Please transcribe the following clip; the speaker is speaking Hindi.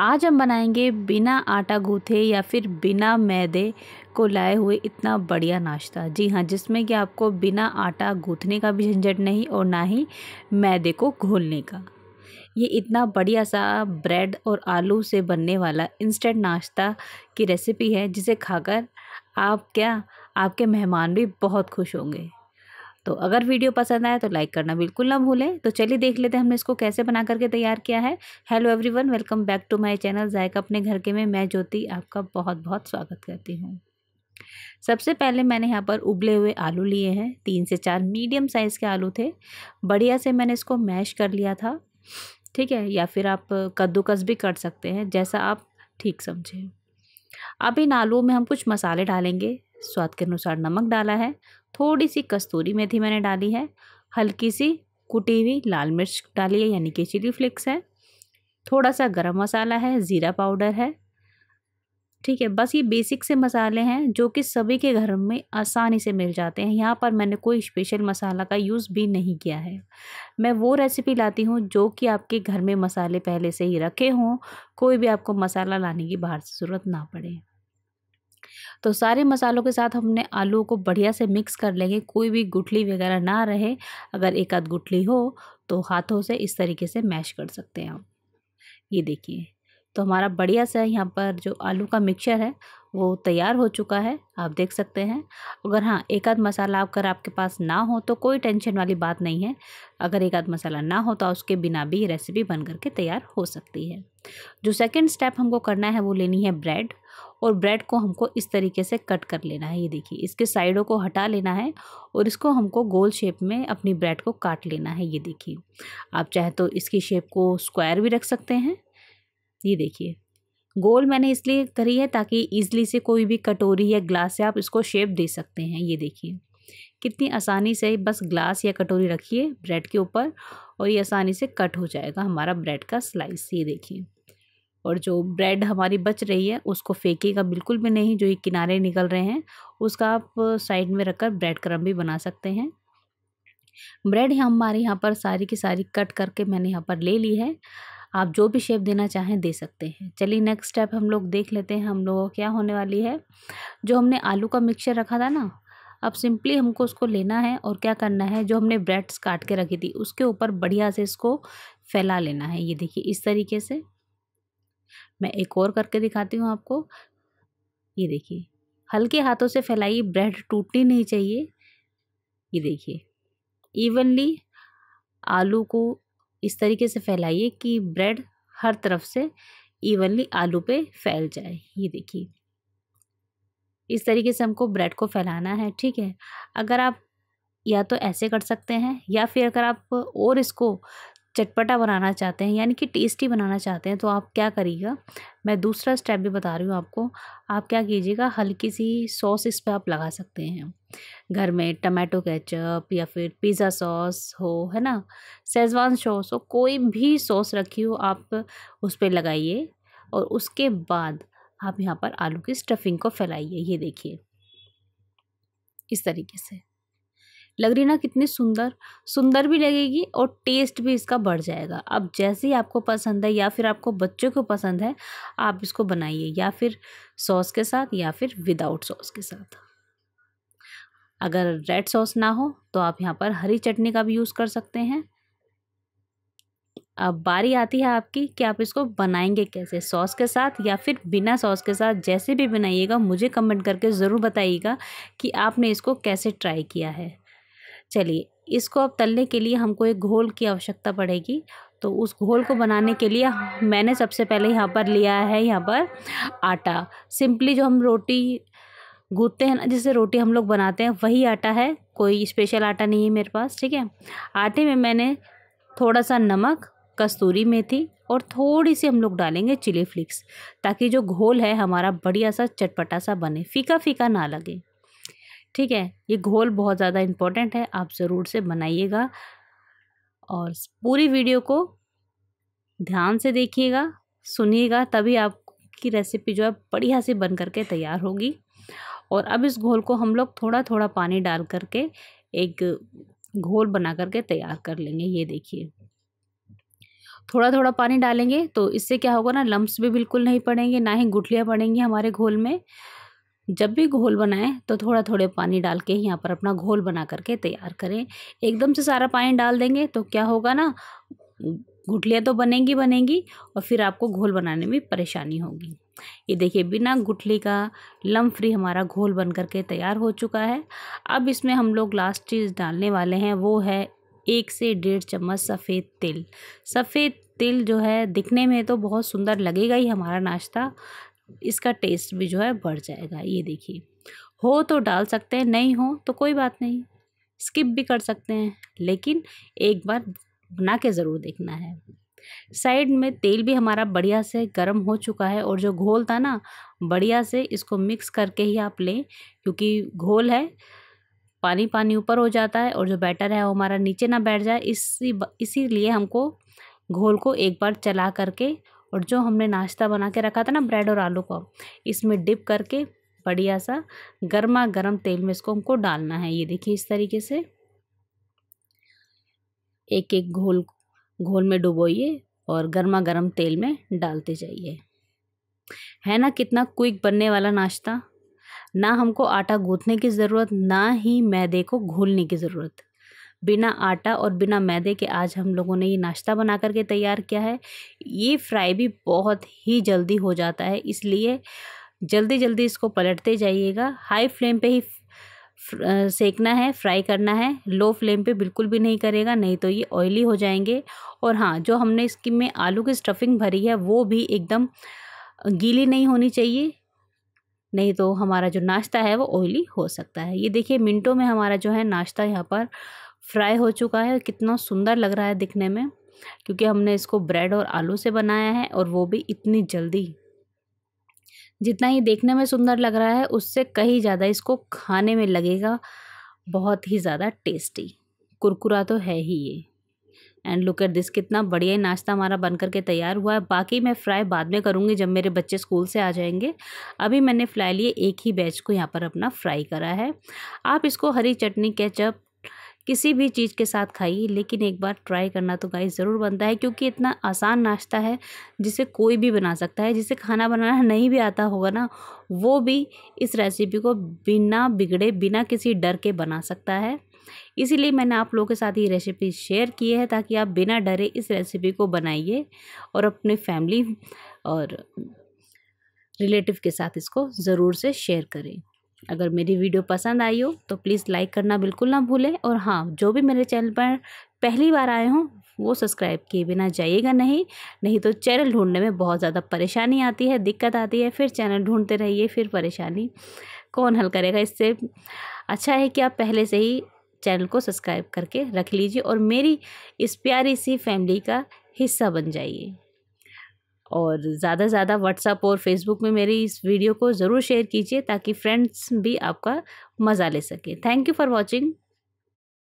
आज हम बनाएंगे बिना आटा गूंथे या फिर बिना मैदे को लाए हुए इतना बढ़िया नाश्ता जी हाँ जिसमें कि आपको बिना आटा गूथने का भी झंझट नहीं और ना ही मैदे को घोलने का ये इतना बढ़िया सा ब्रेड और आलू से बनने वाला इंस्टेंट नाश्ता की रेसिपी है जिसे खाकर आप क्या आपके मेहमान भी बहुत खुश होंगे तो अगर वीडियो पसंद आए तो लाइक करना बिल्कुल ना भूलें तो चलिए देख लेते हैं हमने इसको कैसे बना करके तैयार किया है hello everyone welcome back to my channel Zaika अपने घर के में मैं ज्योति आपका बहुत बहुत स्वागत करती हूँ सबसे पहले मैंने यहाँ पर उबले हुए आलू लिए हैं तीन से चार मीडियम साइज़ के आलू थे बढ़िया से मैंने इसको मैश कर लिया था ठीक है या फिर आप कद्दूकस भी कर सकते हैं जैसा आप ठीक समझें अब इन आलुओं में हम कुछ मसाले डालेंगे स्वाद के अनुसार नमक डाला है थोड़ी सी कस्तूरी मेथी मैंने डाली है हल्की सी कुटी हुई लाल मिर्च डाली है यानी कि चिली फ्लेक्स है थोड़ा सा गरम मसाला है ज़ीरा पाउडर है ठीक है बस ये बेसिक से मसाले हैं जो कि सभी के घर में आसानी से मिल जाते हैं यहाँ पर मैंने कोई स्पेशल मसाला का यूज़ भी नहीं किया है मैं वो रेसिपी लाती हूँ जो कि आपके घर में मसाले पहले से ही रखे हों कोई भी आपको मसाला लाने की बाहर से ज़रूरत ना पड़े तो सारे मसालों के साथ हमने आलू को बढ़िया से मिक्स कर लेंगे कोई भी गुठली वगैरह ना रहे अगर एक आध गुठली हो तो हाथों से इस तरीके से मैश कर सकते हैं आप ये देखिए तो हमारा बढ़िया सा यहाँ पर जो आलू का मिक्सचर है वो तैयार हो चुका है आप देख सकते हैं अगर हाँ एक आध मसाला अगर आपके पास ना हो तो कोई टेंशन वाली बात नहीं है अगर एक आध मसाला ना हो तो उसके बिना भी रेसिपी बन करके तैयार हो सकती है जो सेकंड स्टेप हमको करना है वो लेनी है ब्रेड और ब्रेड को हमको इस तरीके से कट कर लेना है ये देखिए इसके साइडों को हटा लेना है और इसको हमको गोल शेप में अपनी ब्रेड को काट लेना है ये देखिए आप चाहे तो इसकी शेप को स्क्वायर भी रख सकते हैं ये देखिए गोल मैंने इसलिए करी है ताकि ईजली से कोई भी कटोरी या ग्लास से आप इसको शेप दे सकते हैं ये देखिए कितनी आसानी से बस ग्लास या कटोरी रखिए ब्रेड के ऊपर और ये आसानी से कट हो जाएगा हमारा ब्रेड का स्लाइस ये देखिए और जो ब्रेड हमारी बच रही है उसको फेंकेगा बिल्कुल भी नहीं जो ये किनारे निकल रहे हैं उसका आप साइड में रखकर ब्रेड क्रम भी बना सकते हैं ब्रेड हमारे यहाँ पर सारी की सारी कट करके मैंने यहाँ पर ले ली है आप जो भी शेप देना चाहें दे सकते हैं चलिए नेक्स्ट स्टेप हम लोग देख लेते हैं हम लोगों क्या होने वाली है जो हमने आलू का मिक्सचर रखा था ना अब सिंपली हमको उसको लेना है और क्या करना है जो हमने ब्रेड्स काट के रखी थी उसके ऊपर बढ़िया से इसको फैला लेना है ये देखिए इस तरीके से मैं एक और करके दिखाती हूँ आपको ये देखिए हल्के हाथों से फैलाइए ब्रेड टूटनी नहीं चाहिए ये देखिए इवनली आलू को इस तरीके से फैलाइए कि ब्रेड हर तरफ से इवनली आलू पे फैल जाए ये देखिए इस तरीके से हमको ब्रेड को फैलाना है ठीक है अगर आप या तो ऐसे कर सकते हैं या फिर अगर आप और इसको चटपटा बनाना चाहते हैं यानी कि टेस्टी बनाना चाहते हैं तो आप क्या करिएगा मैं दूसरा स्टेप भी बता रही हूँ आपको आप क्या कीजिएगा हल्की सी सॉस इस पर आप लगा सकते हैं घर में टमाटो केचप या फिर पिज़्ज़ा सॉस हो है ना सेजवान सॉस हो कोई भी सॉस रखी हो आप उस पर लगाइए और उसके बाद आप यहाँ पर आलू की स्टफिंग को फैलाइए ये देखिए इस तरीके से लग रही ना कितनी सुंदर सुंदर भी लगेगी और टेस्ट भी इसका बढ़ जाएगा अब जैसे ही आपको पसंद है या फिर आपको बच्चों को पसंद है आप इसको बनाइए या फिर सॉस के साथ या फिर विदाउट सॉस के साथ अगर रेड सॉस ना हो तो आप यहाँ पर हरी चटनी का भी यूज़ कर सकते हैं अब बारी आती है आपकी कि आप इसको बनाएंगे कैसे सॉस के साथ या फिर बिना सॉस के साथ जैसे भी बनाइएगा मुझे कमेंट करके ज़रूर बताइएगा कि आपने इसको कैसे ट्राई किया है चलिए इसको अब तलने के लिए हमको एक घोल की आवश्यकता पड़ेगी तो उस घोल को बनाने के लिए मैंने सबसे पहले यहाँ पर लिया है यहाँ पर आटा सिंपली जो हम रोटी गूँथते हैं ना जिससे रोटी हम लोग बनाते हैं वही आटा है कोई स्पेशल आटा नहीं है मेरे पास ठीक है आटे में मैंने थोड़ा सा नमक कस्तूरी मेथी और थोड़ी सी हम लोग डालेंगे चिली फ्लिक्स ताकि जो घोल है हमारा बढ़िया सा चटपटा सा बने फीका फीका ना लगे ठीक है ये घोल बहुत ज़्यादा इम्पोर्टेंट है आप ज़रूर से बनाइएगा और पूरी वीडियो को ध्यान से देखिएगा सुनिएगा तभी आपकी रेसिपी जो है बढ़िया से बन करके तैयार होगी और अब इस घोल को हम लोग थोड़ा थोड़ा पानी डाल करके एक घोल बना करके तैयार कर लेंगे ये देखिए थोड़ा थोड़ा पानी डालेंगे तो इससे क्या होगा ना लम्स भी बिल्कुल नहीं पड़ेंगे ना ही गुठलियाँ पड़ेंगी हमारे घोल में जब भी घोल बनाएं तो थोड़ा थोड़े पानी डाल के यहाँ पर अपना घोल बना करके तैयार करें एकदम से सारा पानी डाल देंगे तो क्या होगा ना गुठलियाँ तो बनेंगी बनेंगी और फिर आपको घोल बनाने में परेशानी होगी ये देखिए बिना गुठली का लम फ्री हमारा घोल बन करके तैयार हो चुका है अब इसमें हम लोग लास्ट चीज़ डालने वाले हैं वो है एक से डेढ़ चम्मच सफ़ेद तिल सफ़ेद तिल जो है दिखने में तो बहुत सुंदर लगेगा ही हमारा नाश्ता इसका टेस्ट भी जो है बढ़ जाएगा ये देखिए हो तो डाल सकते हैं नहीं हो तो कोई बात नहीं स्किप भी कर सकते हैं लेकिन एक बार बना के ज़रूर देखना है साइड में तेल भी हमारा बढ़िया से गर्म हो चुका है और जो घोल था ना बढ़िया से इसको मिक्स करके ही आप लें क्योंकि घोल है पानी पानी ऊपर हो जाता है और जो बैटर है वो हमारा नीचे ना बैठ जाए इसी इसीलिए हमको घोल को एक बार चला करके और जो हमने नाश्ता बना के रखा था ना ब्रेड और आलू को इसमें डिप करके बढ़िया सा गर्मा गर्म तेल में इसको हमको डालना है ये देखिए इस तरीके से एक एक घोल घोल में डुबोइए और गर्मा गर्म तेल में डालते जाइए है ना कितना क्विक बनने वाला नाश्ता ना हमको आटा गूंथने की ज़रूरत ना ही मैदे को घोलने की ज़रूरत बिना आटा और बिना मैदे के आज हम लोगों ने ये नाश्ता बना करके तैयार किया है ये फ्राई भी बहुत ही जल्दी हो जाता है इसलिए जल्दी जल्दी इसको पलटते जाइएगा हाई फ्लेम पे ही सेकना है फ्राई करना है लो फ्लेम पे बिल्कुल भी नहीं करेगा नहीं तो ये ऑयली हो जाएंगे और हाँ जो हमने इसकी में आलू की स्टफिंग भरी है वो भी एकदम गीली नहीं होनी चाहिए नहीं तो हमारा जो नाश्ता है वो ऑयली हो सकता है ये देखिए मिनटों में हमारा जो है नाश्ता यहाँ पर फ्राई हो चुका है कितना सुंदर लग रहा है दिखने में क्योंकि हमने इसको ब्रेड और आलू से बनाया है और वो भी इतनी जल्दी जितना ही देखने में सुंदर लग रहा है उससे कहीं ज़्यादा इसको खाने में लगेगा बहुत ही ज़्यादा टेस्टी कुरकुरा तो है ही ये एंड लुक एट दिस कितना बढ़िया नाश्ता हमारा बन करके तैयार हुआ है बाकी मैं फ्राई बाद में करूँगी जब मेरे बच्चे स्कूल से आ जाएंगे अभी मैंने फ्लाई लिए एक ही बैच को यहाँ पर अपना फ्राई करा है आप इसको हरी चटनी केचप किसी भी चीज़ के साथ खाइए लेकिन एक बार ट्राई करना तो गाइस ज़रूर बनता है क्योंकि इतना आसान नाश्ता है जिसे कोई भी बना सकता है जिसे खाना बनाना नहीं भी आता होगा ना वो भी इस रेसिपी को बिना बिगड़े बिना किसी डर के बना सकता है इसीलिए मैंने आप लोगों के साथ ये रेसिपी शेयर की है ताकि आप बिना डरे इस रेसिपी को बनाइए और अपने फैमिली और रिलेटिव के साथ इसको ज़रूर से शेयर करें अगर मेरी वीडियो पसंद आई हो तो प्लीज़ लाइक करना बिल्कुल ना भूलें और हाँ जो भी मेरे चैनल पर पहली बार आए हों वो सब्सक्राइब किए बिना जाइएगा नहीं नहीं तो चैनल ढूंढने में बहुत ज़्यादा परेशानी आती है दिक्कत आती है फिर चैनल ढूंढते रहिए फिर परेशानी कौन हल करेगा इससे अच्छा है कि आप पहले से ही चैनल को सब्सक्राइब करके रख लीजिए और मेरी इस प्यारी सी फैमिली का हिस्सा बन जाइए और ज़्यादा से ज़्यादा व्हाट्सअप और फेसबुक में मेरी इस वीडियो को ज़रूर शेयर कीजिए ताकि फ्रेंड्स भी आपका मज़ा ले सके थैंक यू फॉर वॉचिंग